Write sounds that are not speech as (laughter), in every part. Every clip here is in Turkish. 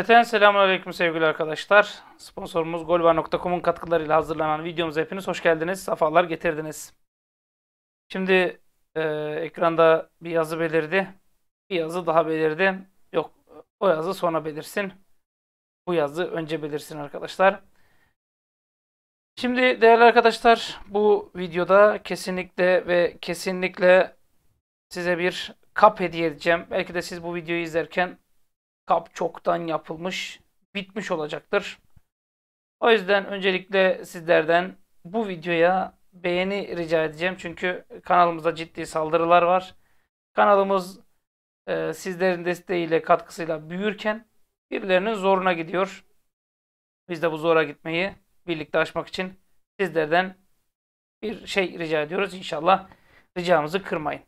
Cümleten selamun aleyküm sevgili arkadaşlar. Sponsorumuz golva.com'un katkılarıyla hazırlanan videomuza hepiniz hoş geldiniz. Safalar getirdiniz. Şimdi e, ekranda bir yazı belirdi. Bir yazı daha belirdi. Yok o yazı sonra belirsin. Bu yazı önce belirsin arkadaşlar. Şimdi değerli arkadaşlar bu videoda kesinlikle ve kesinlikle size bir kap hediye edeceğim. Belki de siz bu videoyu izlerken kap çoktan yapılmış, bitmiş olacaktır. O yüzden öncelikle sizlerden bu videoya beğeni rica edeceğim. Çünkü kanalımıza ciddi saldırılar var. Kanalımız e, sizlerin desteğiyle, katkısıyla büyürken birilerinin zoruna gidiyor. Biz de bu zora gitmeyi birlikte aşmak için sizlerden bir şey rica ediyoruz. İnşallah ricamızı kırmayın.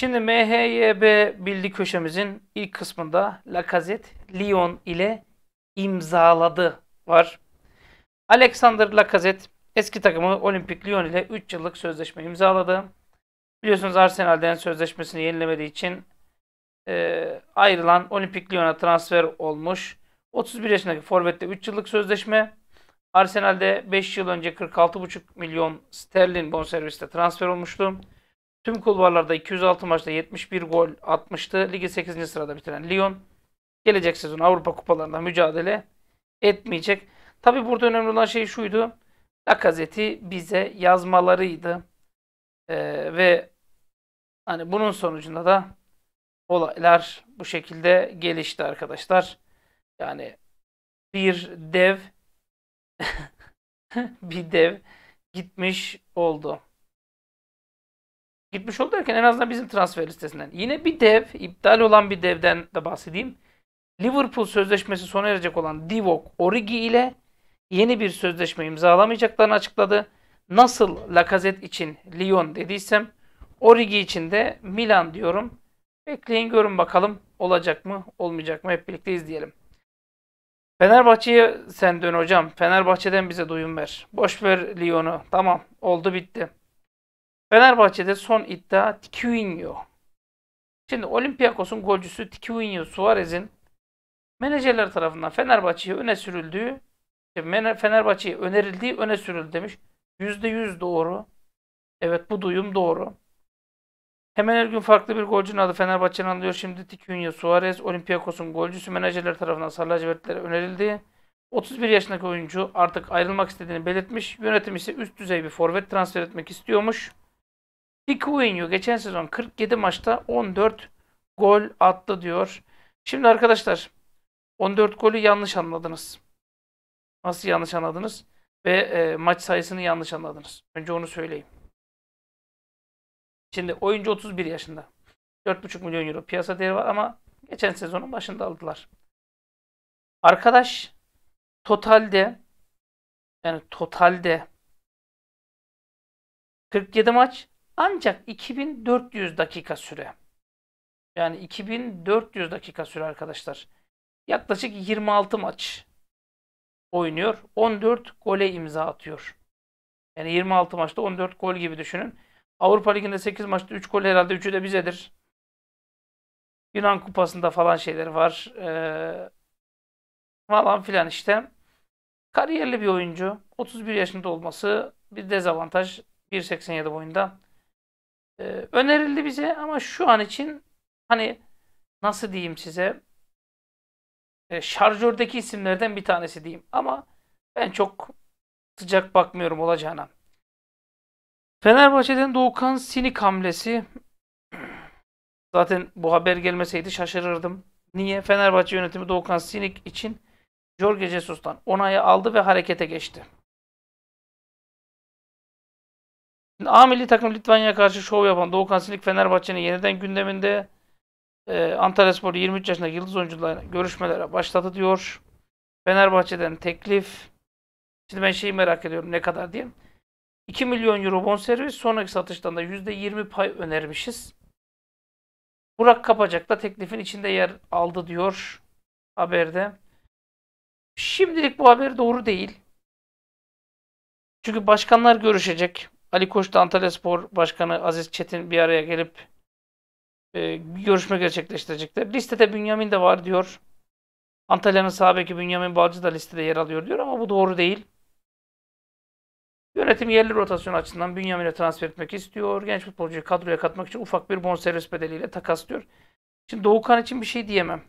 Şimdi MHYB bildi köşemizin ilk kısmında Lacazette Lyon ile imzaladı var. Alexander Lacazette eski takımı Olympique Lyon ile 3 yıllık sözleşme imzaladı. Biliyorsunuz Arsenal'den sözleşmesini yenilemediği için e, ayrılan Olympique Lyon'a transfer olmuş. 31 yaşındaki Forvet'te 3 yıllık sözleşme. Arsenal'de 5 yıl önce 46,5 milyon sterlin bonserviste transfer olmuştu. Tüm kulvarlarda 206 maçta 71 gol atmıştı. Ligi 8. sırada bitiren Lyon gelecek sezon Avrupa kupalarında mücadele etmeyecek. Tabi burada önemli olan şey şuydu. la gazeti bize yazmalarıydı. Ee, ve hani bunun sonucunda da olaylar bu şekilde gelişti arkadaşlar. Yani bir dev (laughs) bir dev gitmiş oldu gitmiş oldu derken en azından bizim transfer listesinden. Yine bir dev, iptal olan bir devden de bahsedeyim. Liverpool sözleşmesi sona erecek olan Divock Origi ile yeni bir sözleşme imzalamayacaklarını açıkladı. Nasıl Lacazette için Lyon dediysem Origi için de Milan diyorum. Bekleyin görün bakalım olacak mı olmayacak mı hep birlikte izleyelim. Fenerbahçe'ye sen dön hocam. Fenerbahçe'den bize duyum ver. Boş ver Lyon'u. Tamam oldu bitti. Fenerbahçe'de son iddia Tiquinho. Şimdi Olympiakos'un golcüsü Tiquinho Suarez'in menajerler tarafından Fenerbahçe'ye öne sürüldüğü Fenerbahçe'ye önerildiği öne sürüldü demiş. %100 doğru. Evet bu duyum doğru. Hemen her gün farklı bir golcünün adı Fenerbahçe'nin alıyor. Şimdi Tikunyo Suarez, Olympiakos'un golcüsü menajerler tarafından sarı lacivertlere önerildi. 31 yaşındaki oyuncu artık ayrılmak istediğini belirtmiş. Yönetim ise üst düzey bir forvet transfer etmek istiyormuş. Higuainho geçen sezon 47 maçta 14 gol attı diyor. Şimdi arkadaşlar 14 golü yanlış anladınız. Nasıl yanlış anladınız? Ve e, maç sayısını yanlış anladınız. Önce onu söyleyeyim. Şimdi oyuncu 31 yaşında. 4,5 milyon euro piyasa değeri var ama geçen sezonun başında aldılar. Arkadaş totalde yani totalde 47 maç ancak 2400 dakika süre. Yani 2400 dakika süre arkadaşlar. Yaklaşık 26 maç oynuyor. 14 gole imza atıyor. Yani 26 maçta 14 gol gibi düşünün. Avrupa Ligi'nde 8 maçta 3 gol herhalde 3'ü de bizedir. Yunan Kupası'nda falan şeyler var. Ee, falan filan işte. Kariyerli bir oyuncu. 31 yaşında olması bir dezavantaj. 1.87 boyunda. Ee, önerildi bize ama şu an için hani nasıl diyeyim size e, ee, şarjördeki isimlerden bir tanesi diyeyim ama ben çok sıcak bakmıyorum olacağına. Fenerbahçe'den Doğukan Sinik hamlesi (clears throat) zaten bu haber gelmeseydi şaşırırdım. Niye? Fenerbahçe yönetimi Doğukan Sinik için Jorge Jesus'tan onayı aldı ve harekete geçti. Şimdi A milli takım Litvanya'ya karşı şov yapan Doğukan Silik Fenerbahçe'nin yeniden gündeminde. Ee, Antalya Spor 23 yaşındaki yıldız oyuncularla görüşmelere başladı diyor. Fenerbahçe'den teklif. Şimdi ben şeyi merak ediyorum ne kadar diye. 2 milyon euro bonservis sonraki satıştan da %20 pay önermişiz. Burak Kapacak da teklifin içinde yer aldı diyor haberde. Şimdilik bu haber doğru değil. Çünkü başkanlar görüşecek. Ali Koç Antalya Spor Başkanı Aziz Çetin bir araya gelip e, görüşme gerçekleştirecekler. Listede Bünyamin de var diyor. Antalya'nın sahabeki Bünyamin Balcı da listede yer alıyor diyor ama bu doğru değil. Yönetim yerli rotasyon açısından Bünyamin'e transfer etmek istiyor. Genç futbolcuyu kadroya katmak için ufak bir bonservis bedeliyle takas diyor. Şimdi Doğukan için bir şey diyemem.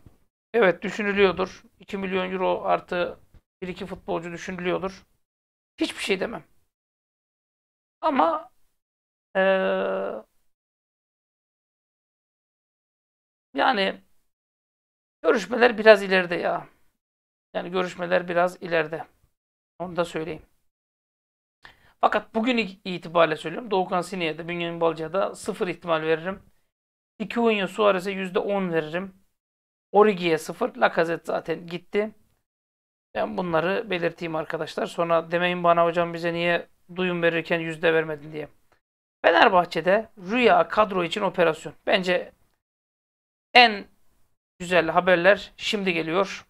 Evet düşünülüyordur. 2 milyon euro artı 1-2 futbolcu düşünülüyordur. Hiçbir şey demem. Ama ee, yani görüşmeler biraz ileride ya. Yani görüşmeler biraz ileride. Onu da söyleyeyim. Fakat bugün itibariyle söylüyorum. Doğukan Sine'ye Bünyamin da sıfır ihtimal veririm. Hikuinho Suarez'e on veririm. Origi'ye sıfır. Lacazette zaten gitti. Ben bunları belirteyim arkadaşlar. Sonra demeyin bana hocam bize niye duyum verirken yüzde vermedin diye. Fenerbahçe'de rüya kadro için operasyon. Bence en güzel haberler şimdi geliyor.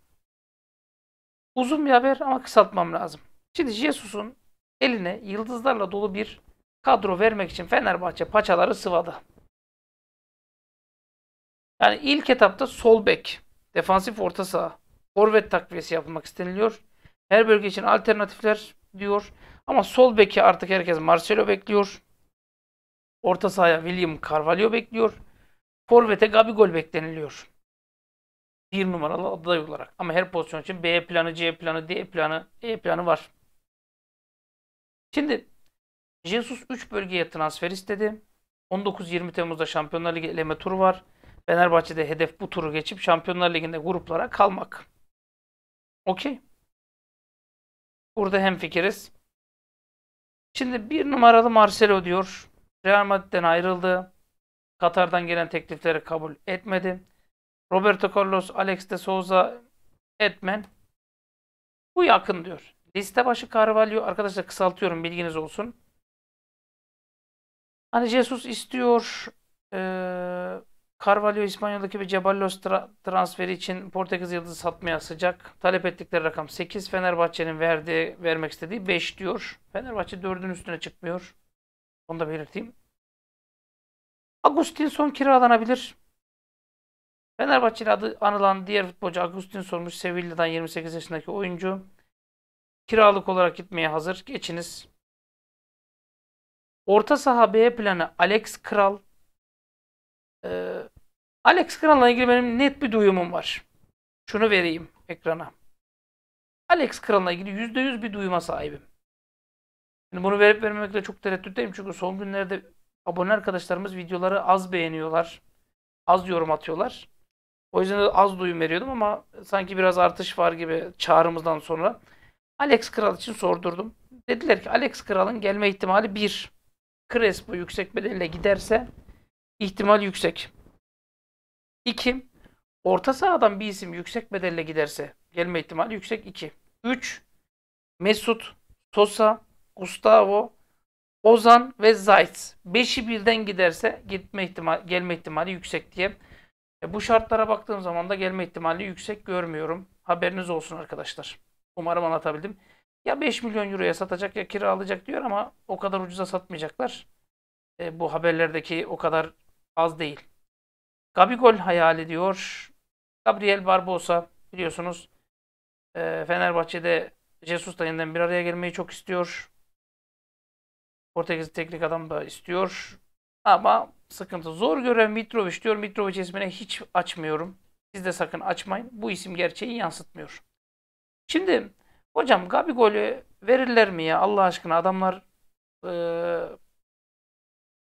Uzun bir haber ama kısaltmam lazım. Şimdi Jesus'un eline yıldızlarla dolu bir kadro vermek için Fenerbahçe paçaları sıvadı. Yani ilk etapta sol bek, defansif orta saha, forvet takviyesi yapılmak isteniliyor. Her bölge için alternatifler diyor. Ama sol beki artık herkes Marcelo bekliyor. Orta sahaya William Carvalho bekliyor. Forvet'e Gabigol bekleniliyor. Bir numaralı aday olarak. Ama her pozisyon için B planı, C planı, D planı, E planı var. Şimdi Jesus 3 bölgeye transfer istedi. 19-20 Temmuz'da Şampiyonlar Ligi eleme turu var. Fenerbahçe'de hedef bu turu geçip Şampiyonlar Ligi'nde gruplara kalmak. Okey. Burada hem fikiriz. Şimdi bir numaralı Marcelo diyor. Real Madrid'den ayrıldı. Katar'dan gelen teklifleri kabul etmedi. Roberto Carlos, Alex de Souza, Etmen. Bu yakın diyor. Liste başı Carvalho. Arkadaşlar kısaltıyorum bilginiz olsun. Hani Jesus istiyor. Ee, Carvalho İspanya'daki bir Ceballos tra- transferi için Portekiz Yıldızı satmaya sıcak. Talep ettikleri rakam 8. Fenerbahçe'nin verdiği, vermek istediği 5 diyor. Fenerbahçe 4'ün üstüne çıkmıyor. Onu da belirteyim. Agustinson kiralanabilir. Fenerbahçe'li adı anılan diğer futbolcu Agustinson olmuş. Sevilla'dan 28 yaşındaki oyuncu. Kiralık olarak gitmeye hazır. Geçiniz. Orta saha B planı Alex Kral. Ee, Alex Kral'la ilgili benim net bir duyumum var. Şunu vereyim ekrana. Alex Kral'la ilgili %100 bir duyuma sahibim. Şimdi bunu verip vermemekle çok tereddütteyim. Çünkü son günlerde abone arkadaşlarımız videoları az beğeniyorlar. Az yorum atıyorlar. O yüzden de az duyum veriyordum ama sanki biraz artış var gibi çağrımızdan sonra. Alex Kral için sordurdum. Dediler ki Alex Kral'ın gelme ihtimali 1. Crespo yüksek bedelle giderse ihtimal yüksek. 2. Orta sahadan bir isim yüksek bedelle giderse gelme ihtimali yüksek 2. 3. Mesut, Sosa, Gustavo, Ozan ve Zayt. 5'i birden giderse gitme ihtimal, gelme ihtimali yüksek diye. E bu şartlara baktığım zaman da gelme ihtimali yüksek görmüyorum. Haberiniz olsun arkadaşlar. Umarım anlatabildim. Ya 5 milyon euroya satacak ya kiralayacak diyor ama o kadar ucuza satmayacaklar. E, bu haberlerdeki o kadar az değil. Gabigol hayal ediyor. Gabriel Barbosa biliyorsunuz e, Fenerbahçe'de Jesus da yeniden bir araya gelmeyi çok istiyor. Portekizli teknik adam da istiyor. Ama sıkıntı. Zor görev Mitrovic diyor. Mitrovic ismine hiç açmıyorum. Siz de sakın açmayın. Bu isim gerçeği yansıtmıyor. Şimdi hocam Gabigol'ü verirler mi ya? Allah aşkına adamlar e,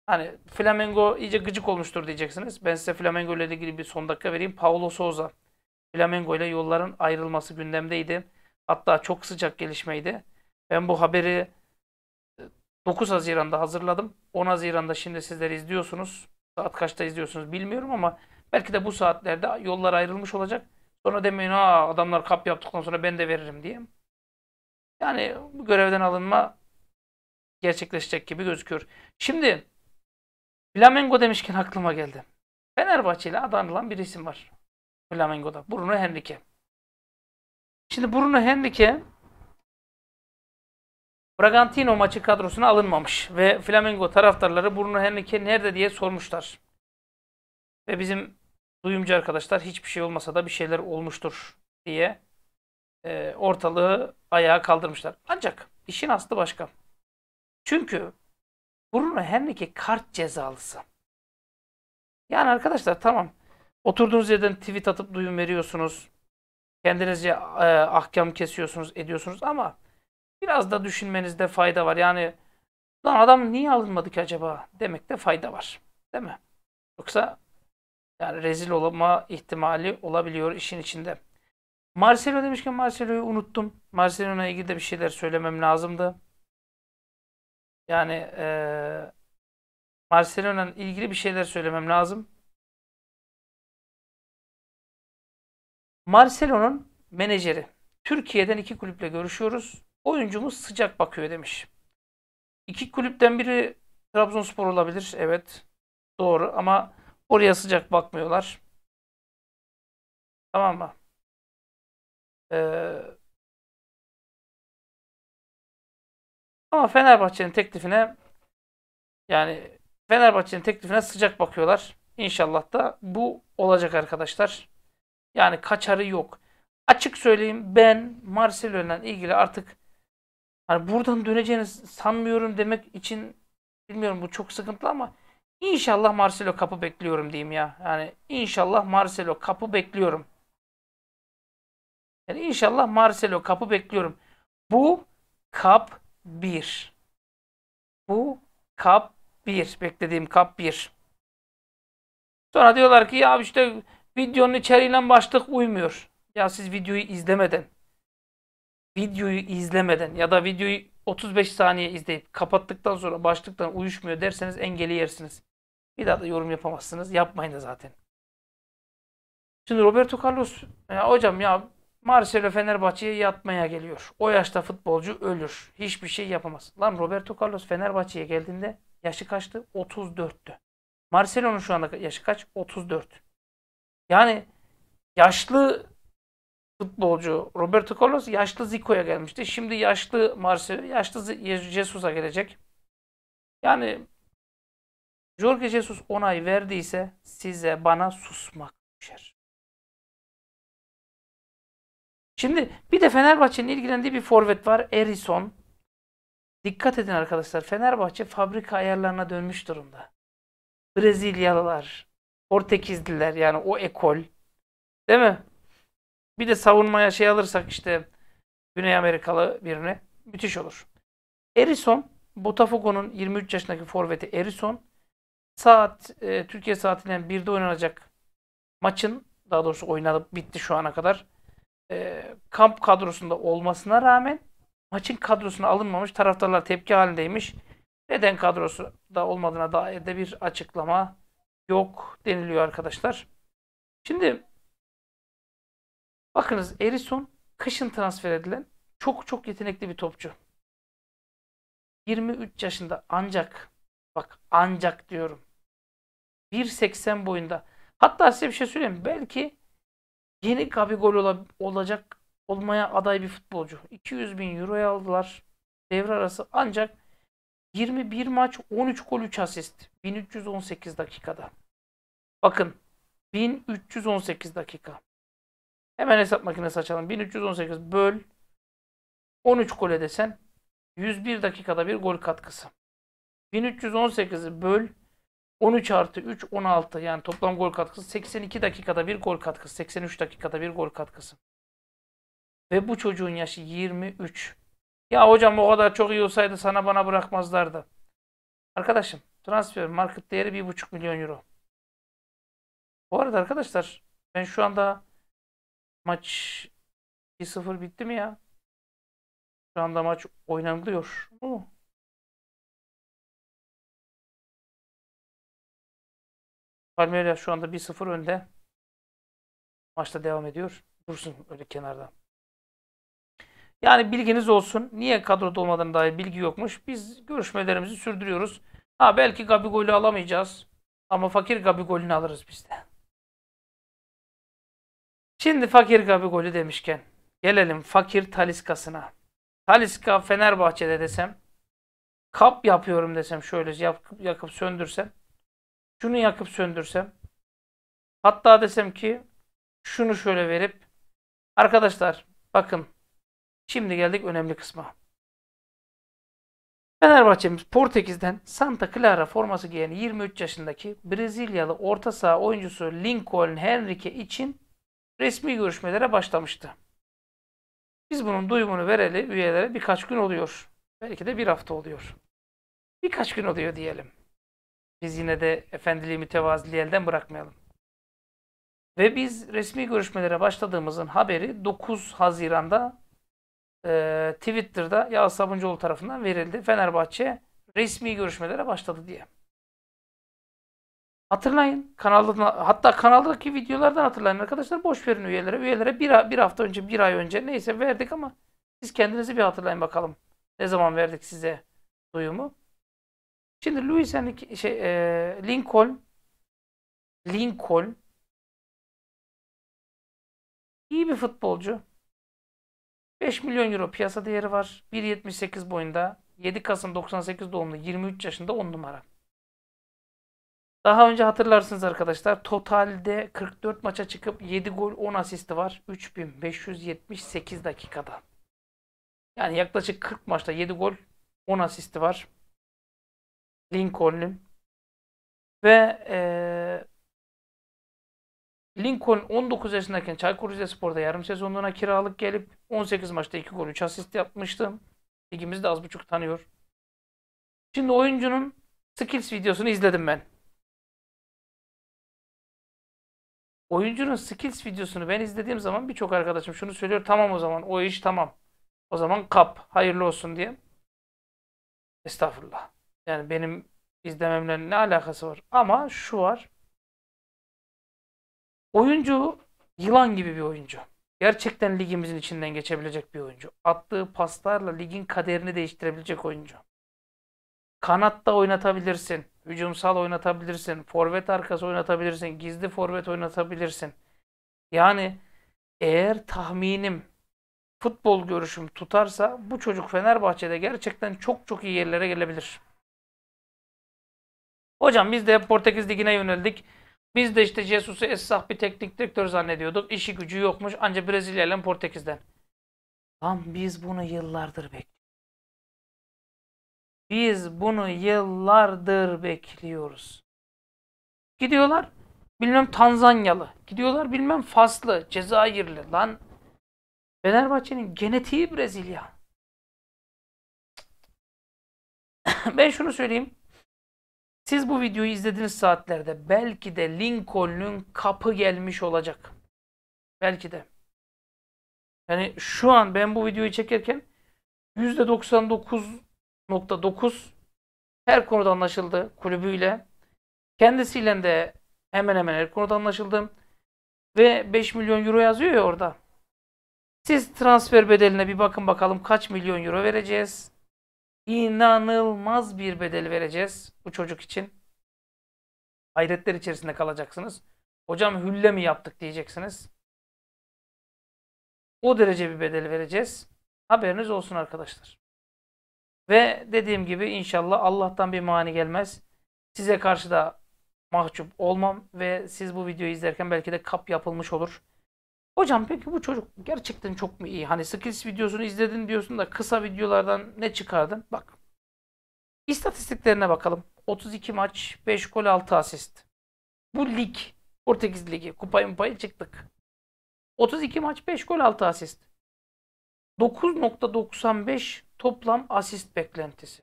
Hani Flamengo iyice gıcık olmuştur diyeceksiniz. Ben size Flamengo ile ilgili bir son dakika vereyim. Paulo Souza. Flamengo ile yolların ayrılması gündemdeydi. Hatta çok sıcak gelişmeydi. Ben bu haberi 9 e, Haziran'da hazırladım. 10 Haziran'da şimdi sizleri izliyorsunuz. Saat kaçta izliyorsunuz bilmiyorum ama belki de bu saatlerde yollar ayrılmış olacak. Sonra demeyin ha adamlar kap yaptıktan sonra ben de veririm diye. Yani bu görevden alınma gerçekleşecek gibi gözüküyor. Şimdi Flamengo demişken aklıma geldi. Fenerbahçe ile adanılan bir isim var. Flamengo'da. Bruno Henrique. Şimdi Bruno Henrique Bragantino maçı kadrosuna alınmamış ve Flamengo taraftarları Bruno Henrique nerede diye sormuşlar. Ve bizim duyumcu arkadaşlar hiçbir şey olmasa da bir şeyler olmuştur diye e, ortalığı ayağa kaldırmışlar. Ancak işin aslı başka. Çünkü Bruno Henrique kart cezalısı. Yani arkadaşlar tamam. Oturduğunuz yerden tweet atıp duyum veriyorsunuz. Kendinizce e, ahkam kesiyorsunuz, ediyorsunuz ama biraz da düşünmenizde fayda var. Yani lan adam niye alınmadı ki acaba demekte fayda var. Değil mi? Yoksa yani rezil olma ihtimali olabiliyor işin içinde. Marcelo demişken Marcelo'yu unuttum. Marcelo'ya ilgili de bir şeyler söylemem lazımdı. Yani e, Barcelona'nın ilgili bir şeyler söylemem lazım. Marcelo'nun menajeri. Türkiye'den iki kulüple görüşüyoruz. Oyuncumuz sıcak bakıyor demiş. İki kulüpten biri Trabzonspor olabilir. Evet. Doğru ama oraya sıcak bakmıyorlar. Tamam mı? Ee, Ama Fenerbahçe'nin teklifine yani Fenerbahçe'nin teklifine sıcak bakıyorlar. İnşallah da bu olacak arkadaşlar. Yani kaçarı yok. Açık söyleyeyim ben Marcelo ilgili artık hani buradan döneceğini sanmıyorum demek için bilmiyorum bu çok sıkıntılı ama inşallah Marcelo kapı bekliyorum diyeyim ya. Yani inşallah Marcelo kapı bekliyorum. Yani inşallah Marcelo kapı bekliyorum. Bu kap 1. Bu kap 1. Beklediğim kap 1. Sonra diyorlar ki ya işte videonun içeriğiyle başlık uymuyor. Ya siz videoyu izlemeden videoyu izlemeden ya da videoyu 35 saniye izleyip kapattıktan sonra başlıktan uyuşmuyor derseniz engeli yersiniz. Bir daha da yorum yapamazsınız. Yapmayın da zaten. Şimdi Roberto Carlos ya hocam ya Marcelo Fenerbahçe'ye yatmaya geliyor. O yaşta futbolcu ölür. Hiçbir şey yapamaz. Lan Roberto Carlos Fenerbahçe'ye geldiğinde yaşı kaçtı? 34'tü. Marcelo'nun şu anda yaşı kaç? 34. Yani yaşlı futbolcu Roberto Carlos yaşlı Zico'ya gelmişti. Şimdi yaşlı Marcelo, yaşlı Jesus'a gelecek. Yani Jorge Jesus onay verdiyse size bana susmak düşer. Şimdi bir de Fenerbahçe'nin ilgilendiği bir forvet var. Erison. Dikkat edin arkadaşlar. Fenerbahçe fabrika ayarlarına dönmüş durumda. Brezilyalılar, Portekizliler yani o ekol. Değil mi? Bir de savunmaya şey alırsak işte Güney Amerikalı birine müthiş olur. Erison, Botafogo'nun 23 yaşındaki forveti Erison saat e, Türkiye saatinden 1'de oynanacak maçın daha doğrusu oynanıp bitti şu ana kadar e, kamp kadrosunda olmasına rağmen maçın kadrosuna alınmamış. Taraftarlar tepki halindeymiş. Neden kadrosu da olmadığına dair de bir açıklama yok deniliyor arkadaşlar. Şimdi bakınız Erison kışın transfer edilen çok çok yetenekli bir topçu. 23 yaşında ancak bak ancak diyorum. 1.80 boyunda. Hatta size bir şey söyleyeyim. Belki Yeni Gabigol ol olacak olmaya aday bir futbolcu. 200 bin euroya aldılar devre arası ancak 21 maç 13 gol 3 asist 1318 dakikada. Bakın 1318 dakika. Hemen hesap makinesi açalım. 1318 böl 13 gole desen 101 dakikada bir gol katkısı. 1318'i böl 13 artı 3 16 yani toplam gol katkısı 82 dakikada bir gol katkısı 83 dakikada bir gol katkısı. Ve bu çocuğun yaşı 23. Ya hocam o kadar çok iyi olsaydı sana bana bırakmazlardı. Arkadaşım transfer market değeri 1,5 milyon euro. Bu arada arkadaşlar ben şu anda maç 1-0 bitti mi ya? Şu anda maç oynanılıyor. Değil mi? Palmeiras şu anda 1-0 önde. Maçta devam ediyor. Dursun öyle kenarda. Yani bilginiz olsun. Niye kadroda olmadığına dair bilgi yokmuş. Biz görüşmelerimizi sürdürüyoruz. Ha belki Gabi golü alamayacağız. Ama fakir Gabi golünü alırız biz de. Şimdi fakir Gabi golü demişken gelelim fakir Taliska'sına. Taliska Fenerbahçe'de desem kap yapıyorum desem şöyle yakıp söndürsem şunu yakıp söndürsem hatta desem ki şunu şöyle verip arkadaşlar bakın şimdi geldik önemli kısma. Fenerbahçe'miz Portekiz'den Santa Clara forması giyen 23 yaşındaki Brezilyalı orta saha oyuncusu Lincoln Henrique için resmi görüşmelere başlamıştı. Biz bunun duyumunu vereli üyelere birkaç gün oluyor. Belki de bir hafta oluyor. Birkaç gün oluyor diyelim biz yine de efendiliği mütevaziliği elden bırakmayalım. Ve biz resmi görüşmelere başladığımızın haberi 9 Haziran'da e, Twitter'da Yağız Sabuncuoğlu tarafından verildi. Fenerbahçe resmi görüşmelere başladı diye. Hatırlayın. Kanalda, hatta kanaldaki videolardan hatırlayın arkadaşlar. Boş verin üyelere. Üyelere bir, bir hafta önce, bir ay önce neyse verdik ama siz kendinizi bir hatırlayın bakalım. Ne zaman verdik size duyumu? Şimdi Louis Henry şey, e, Lincoln Lincoln iyi bir futbolcu. 5 milyon euro piyasa değeri var. 1.78 boyunda. 7 Kasım 98 doğumlu. 23 yaşında 10 numara. Daha önce hatırlarsınız arkadaşlar. Totalde 44 maça çıkıp 7 gol 10 asisti var. 3578 dakikada. Yani yaklaşık 40 maçta 7 gol 10 asisti var. Lincoln'ün ve e, Lincoln 19 yaşındayken Çaykur Rizespor'da yarım sezonluğuna kiralık gelip 18 maçta 2 gol 3 asist yapmıştı. Ligimizi de az buçuk tanıyor. Şimdi oyuncunun skills videosunu izledim ben. Oyuncunun skills videosunu ben izlediğim zaman birçok arkadaşım şunu söylüyor. Tamam o zaman o iş tamam. O zaman kap hayırlı olsun diye. Estağfurullah. Yani benim izlememle ne alakası var? Ama şu var. Oyuncu yılan gibi bir oyuncu. Gerçekten ligimizin içinden geçebilecek bir oyuncu. Attığı paslarla ligin kaderini değiştirebilecek oyuncu. Kanatta oynatabilirsin. Hücumsal oynatabilirsin. Forvet arkası oynatabilirsin. Gizli forvet oynatabilirsin. Yani eğer tahminim futbol görüşüm tutarsa bu çocuk Fenerbahçe'de gerçekten çok çok iyi yerlere gelebilir. Hocam biz de hep Portekiz Ligi'ne yöneldik. Biz de işte Jesus'u esnaf bir teknik direktör zannediyorduk. İşi gücü yokmuş ancak Brezilya ile Portekiz'den. Lan biz bunu yıllardır bekliyoruz. Biz bunu yıllardır bekliyoruz. Gidiyorlar bilmem Tanzanyalı. Gidiyorlar bilmem Faslı, Cezayirli. Lan Fenerbahçe'nin genetiği Brezilya. (coughs) ben şunu söyleyeyim. Siz bu videoyu izlediğiniz saatlerde belki de Lincoln'un kapı gelmiş olacak. Belki de. Yani şu an ben bu videoyu çekerken %99.9 her konuda anlaşıldı kulübüyle. Kendisiyle de hemen hemen her konuda anlaşıldım. Ve 5 milyon euro yazıyor ya orada. Siz transfer bedeline bir bakın bakalım kaç milyon euro vereceğiz inanılmaz bir bedel vereceğiz bu çocuk için. Hayretler içerisinde kalacaksınız. Hocam hülle mi yaptık diyeceksiniz. O derece bir bedel vereceğiz. Haberiniz olsun arkadaşlar. Ve dediğim gibi inşallah Allah'tan bir mani gelmez. Size karşı da mahcup olmam ve siz bu videoyu izlerken belki de kap yapılmış olur. Hocam peki bu çocuk gerçekten çok mu iyi? Hani skills videosunu izledin diyorsun da kısa videolardan ne çıkardın? Bak. İstatistiklerine bakalım. 32 maç, 5 gol, 6 asist. Bu lig. Portekiz Ligi. Kupayı mupayı çıktık. 32 maç, 5 gol, 6 asist. 9.95 toplam asist beklentisi.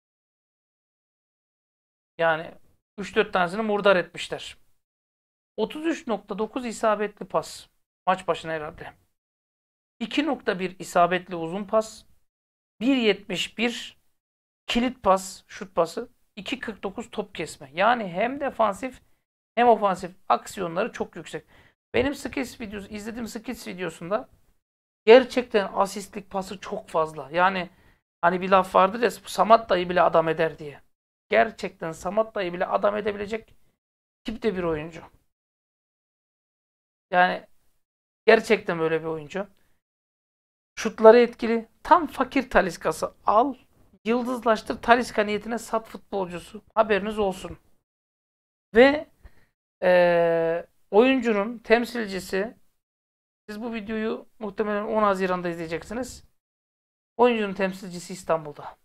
Yani 3-4 tanesini murdar etmişler. 33.9 isabetli pas. Maç başına herhalde. 2.1 isabetli uzun pas. 1.71 kilit pas, şut pası. 2.49 top kesme. Yani hem defansif hem ofansif aksiyonları çok yüksek. Benim skills videosu, izlediğim skills videosunda gerçekten asistlik pası çok fazla. Yani hani bir laf vardır ya Samat dayı bile adam eder diye. Gerçekten Samat dayı bile adam edebilecek tipte bir oyuncu. Yani Gerçekten böyle bir oyuncu. Şutları etkili. Tam fakir taliskası. Al, yıldızlaştır taliska niyetine sat futbolcusu. Haberiniz olsun. Ve e, oyuncunun temsilcisi siz bu videoyu muhtemelen 10 Haziran'da izleyeceksiniz. Oyuncunun temsilcisi İstanbul'da.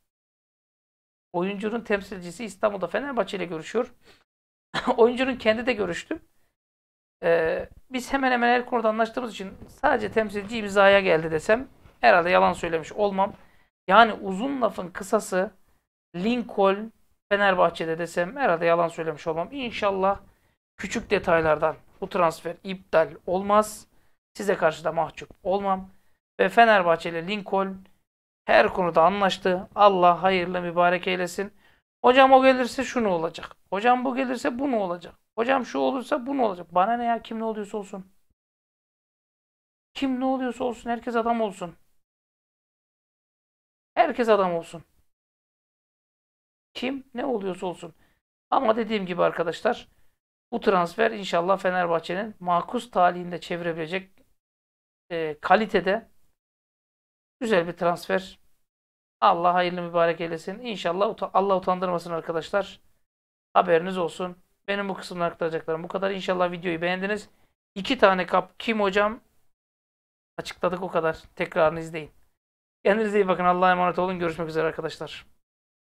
Oyuncunun temsilcisi İstanbul'da Fenerbahçe ile görüşüyor. (laughs) oyuncunun kendi de görüştü. Ee, biz hemen hemen her konuda anlaştığımız için sadece temsilci imzaya geldi desem herhalde yalan söylemiş olmam. Yani uzun lafın kısası Lincoln Fenerbahçe'de desem herhalde yalan söylemiş olmam. İnşallah küçük detaylardan bu transfer iptal olmaz. Size karşı da mahcup olmam. Ve Fenerbahçe ile Lincoln her konuda anlaştı. Allah hayırlı mübarek eylesin. Hocam o gelirse şu ne olacak? Hocam bu gelirse bu ne olacak? Hocam şu olursa bu ne olacak? Bana ne ya kim ne oluyorsa olsun. Kim ne oluyorsa olsun herkes adam olsun. Herkes adam olsun. Kim ne oluyorsa olsun. Ama dediğim gibi arkadaşlar bu transfer inşallah Fenerbahçe'nin makus talihinde çevirebilecek e, kalitede güzel bir transfer Allah hayırlı mübarek eylesin. İnşallah Allah utandırmasın arkadaşlar. Haberiniz olsun. Benim bu kısımda aktaracaklarım bu kadar. İnşallah videoyu beğendiniz. İki tane kap kim hocam? Açıkladık o kadar. Tekrarını izleyin. Kendinize iyi bakın. Allah'a emanet olun. Görüşmek üzere arkadaşlar.